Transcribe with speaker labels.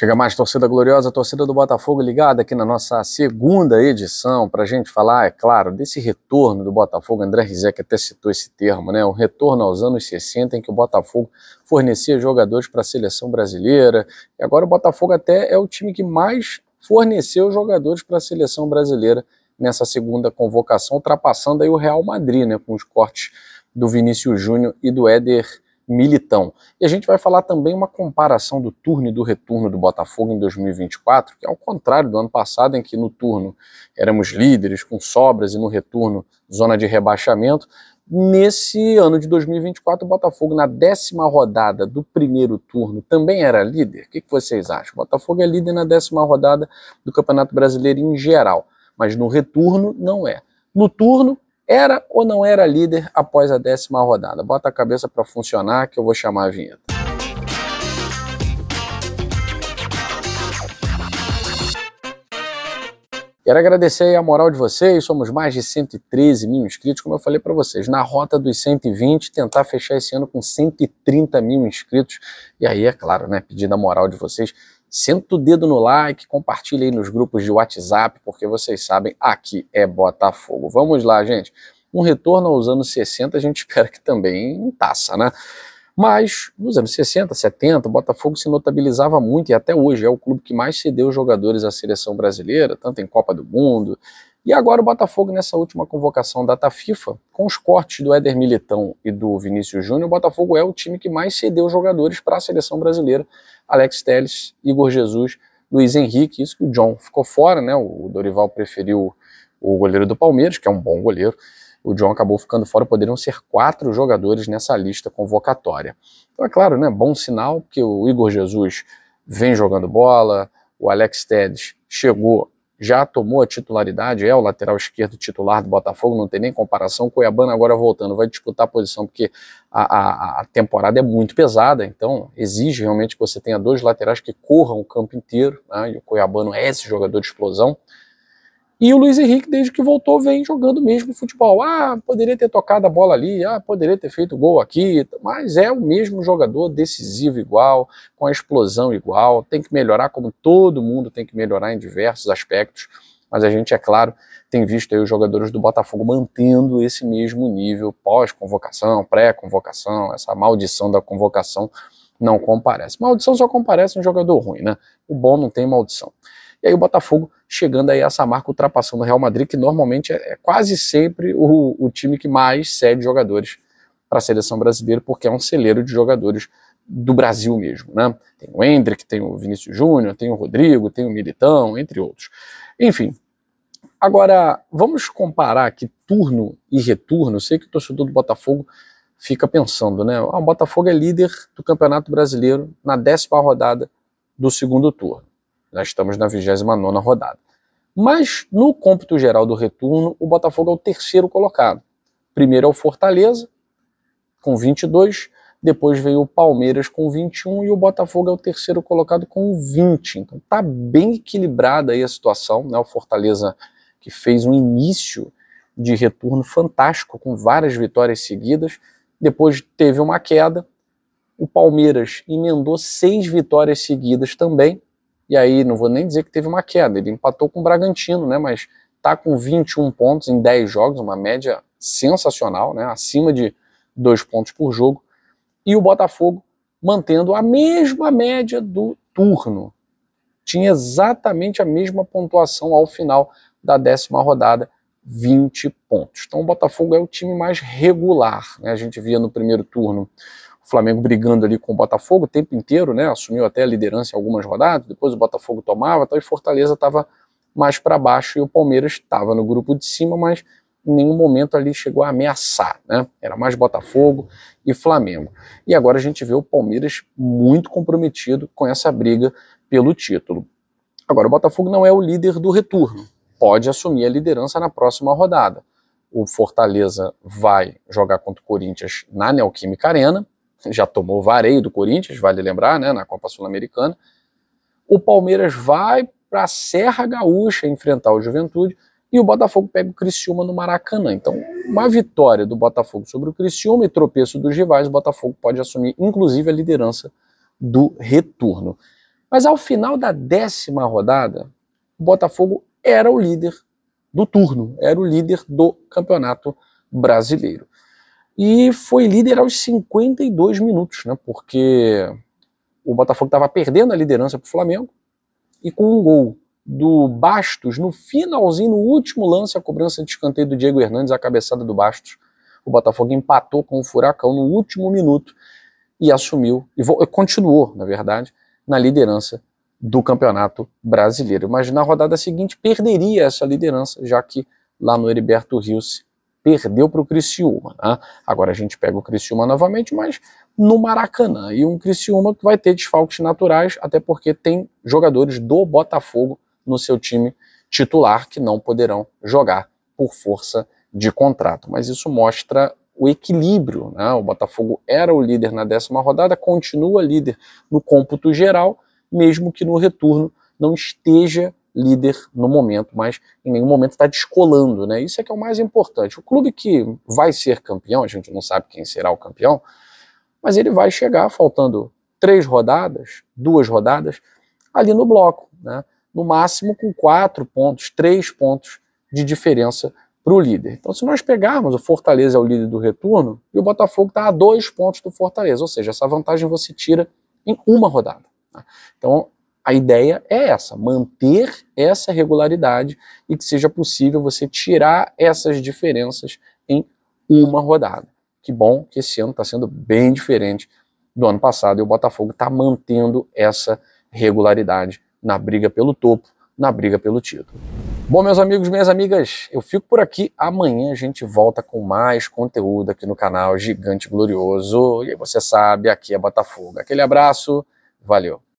Speaker 1: Chega mais, torcida gloriosa, torcida do Botafogo ligada aqui na nossa segunda edição para a gente falar, é claro, desse retorno do Botafogo. André Rizek até citou esse termo, né? O retorno aos anos 60 em que o Botafogo fornecia jogadores para a seleção brasileira. E agora o Botafogo até é o time que mais forneceu jogadores para a seleção brasileira nessa segunda convocação, ultrapassando aí o Real Madrid, né? Com os cortes do Vinícius Júnior e do Éder Militão. E a gente vai falar também uma comparação do turno e do retorno do Botafogo em 2024, que é ao contrário do ano passado, em que no turno éramos líderes com sobras e no retorno zona de rebaixamento. Nesse ano de 2024, o Botafogo, na décima rodada do primeiro turno, também era líder? O que vocês acham? O Botafogo é líder na décima rodada do Campeonato Brasileiro em geral, mas no retorno não é. No turno, era ou não era líder após a décima rodada? Bota a cabeça para funcionar que eu vou chamar a vinheta. Quero agradecer a moral de vocês, somos mais de 113 mil inscritos, como eu falei para vocês, na rota dos 120, tentar fechar esse ano com 130 mil inscritos, e aí, é claro, né, pedindo a moral de vocês, senta o dedo no like, compartilha aí nos grupos de WhatsApp, porque vocês sabem, aqui é Botafogo. Vamos lá, gente. Um retorno aos anos 60, a gente espera que também taça, né? Mas nos anos 60, 70, o Botafogo se notabilizava muito e até hoje é o clube que mais cedeu jogadores à seleção brasileira, tanto em Copa do Mundo, e agora o Botafogo, nessa última convocação da Tafifa, com os cortes do Éder Militão e do Vinícius Júnior, o Botafogo é o time que mais cedeu jogadores para a seleção brasileira. Alex Telles, Igor Jesus, Luiz Henrique, isso que o John ficou fora, né? O Dorival preferiu o goleiro do Palmeiras, que é um bom goleiro. O John acabou ficando fora, poderiam ser quatro jogadores nessa lista convocatória. Então é claro, né? Bom sinal, porque o Igor Jesus vem jogando bola, o Alex Telles chegou já tomou a titularidade, é o lateral esquerdo titular do Botafogo, não tem nem comparação. Cuiabano agora voltando, vai disputar a posição, porque a, a, a, temporada é muito pesada, então exige realmente que você tenha dois laterais que corram o campo inteiro, né? e o Cuiabano é esse jogador de explosão. E o Luiz Henrique, desde que voltou, vem jogando mesmo futebol. Ah, poderia ter tocado a bola ali, ah, poderia ter feito gol aqui, mas é o mesmo jogador decisivo igual, com a explosão igual, tem que melhorar como todo mundo tem que melhorar em diversos aspectos, mas a gente, é claro, tem visto aí os jogadores do Botafogo mantendo esse mesmo nível pós-convocação, pré-convocação, essa maldição da convocação não comparece. Maldição só comparece um jogador ruim, né? O bom não tem maldição. E aí o Botafogo chegando aí a essa marca ultrapassando o Real Madrid, que normalmente é, é, quase sempre o, o, time que mais cede jogadores para a seleção brasileira, porque é um celeiro de jogadores do Brasil mesmo, né? Tem o Hendrick, tem o Vinícius Júnior, tem o Rodrigo, tem o Militão, entre outros. Enfim, agora vamos comparar que turno e retorno. sei que o torcedor do Botafogo fica pensando, né? Ah, o Botafogo é líder do Campeonato Brasileiro na décima rodada do segundo turno. Nós estamos na 29 rodada. Mas, no cômputo geral do retorno, o Botafogo é o terceiro colocado. Primeiro é o Fortaleza, com 22. Depois veio o Palmeiras com 21 e o Botafogo é o terceiro colocado com 20. Então tá bem equilibrada aí a situação, né? O Fortaleza que fez um início de retorno fantástico com várias vitórias seguidas, depois teve uma queda. O Palmeiras emendou seis vitórias seguidas também e aí, não vou nem dizer que teve uma queda, ele empatou com o Bragantino, né? Mas tá com 21 pontos em 10 jogos, uma média sensacional, né? Acima de dois pontos por jogo. E o Botafogo mantendo a mesma média do turno. Tinha exatamente a mesma pontuação ao final da décima rodada, 20 pontos. Então o Botafogo é o time mais regular. Né? A gente via no primeiro turno o Flamengo brigando ali com o Botafogo o tempo inteiro, né? Assumiu até a liderança em algumas rodadas, depois o Botafogo tomava, tal, e Fortaleza estava mais para baixo e o Palmeiras estava no grupo de cima, mas em nenhum momento ali chegou a ameaçar, né? Era mais Botafogo e Flamengo. E agora a gente vê o Palmeiras muito comprometido com essa briga pelo título. Agora o Botafogo não é o líder do retorno, pode assumir a liderança na próxima rodada. O Fortaleza vai jogar contra o Corinthians na Neoquímica Arena, já tomou o vareio do Corinthians, vale lembrar, né, na Copa Sul-Americana. O Palmeiras vai para a Serra Gaúcha enfrentar o Juventude e o Botafogo pega o Criciúma no Maracanã. Então, uma vitória do Botafogo sobre o Criciúma e tropeço dos rivais, o Botafogo pode assumir inclusive a liderança do retorno. Mas ao final da décima rodada, o Botafogo era o líder do turno, era o líder do Campeonato Brasileiro e foi líder aos 52 minutos, né? Porque o Botafogo estava perdendo a liderança para o Flamengo e com um gol do Bastos no finalzinho, no último lance, a cobrança de escanteio do Diego Hernandes, a cabeçada do Bastos, o Botafogo empatou com o Furacão no último minuto e assumiu e continuou, na verdade, na liderança do Campeonato Brasileiro. Mas na rodada seguinte perderia essa liderança, já que lá no Heriberto Rios perdeu para o Criciúma. Né? Agora a gente pega o Criciúma novamente, mas no Maracanã. E um Criciúma que vai ter desfalques naturais, até porque tem jogadores do Botafogo no seu time titular que não poderão jogar por força de contrato. Mas isso mostra o equilíbrio. Né? O Botafogo era o líder na décima rodada, continua líder no cômputo geral, mesmo que no retorno não esteja líder no momento, mas em nenhum momento está descolando, né? Isso é que é o mais importante. O clube que vai ser campeão, a gente não sabe quem será o campeão, mas ele vai chegar faltando três rodadas, duas rodadas, ali no bloco, né? No máximo com quatro pontos, três pontos de diferença para o líder. Então, se nós pegarmos o Fortaleza é o líder do retorno e o Botafogo está a dois pontos do Fortaleza, ou seja, essa vantagem você tira em uma rodada. Né? Então, a ideia é essa, manter essa regularidade e que seja possível você tirar essas diferenças em uma rodada. Que bom que esse ano está sendo bem diferente do ano passado e o Botafogo está mantendo essa regularidade na briga pelo topo, na briga pelo título. Bom, meus amigos, minhas amigas, eu fico por aqui. Amanhã a gente volta com mais conteúdo aqui no canal Gigante Glorioso. E aí você sabe, aqui é Botafogo. Aquele abraço, valeu!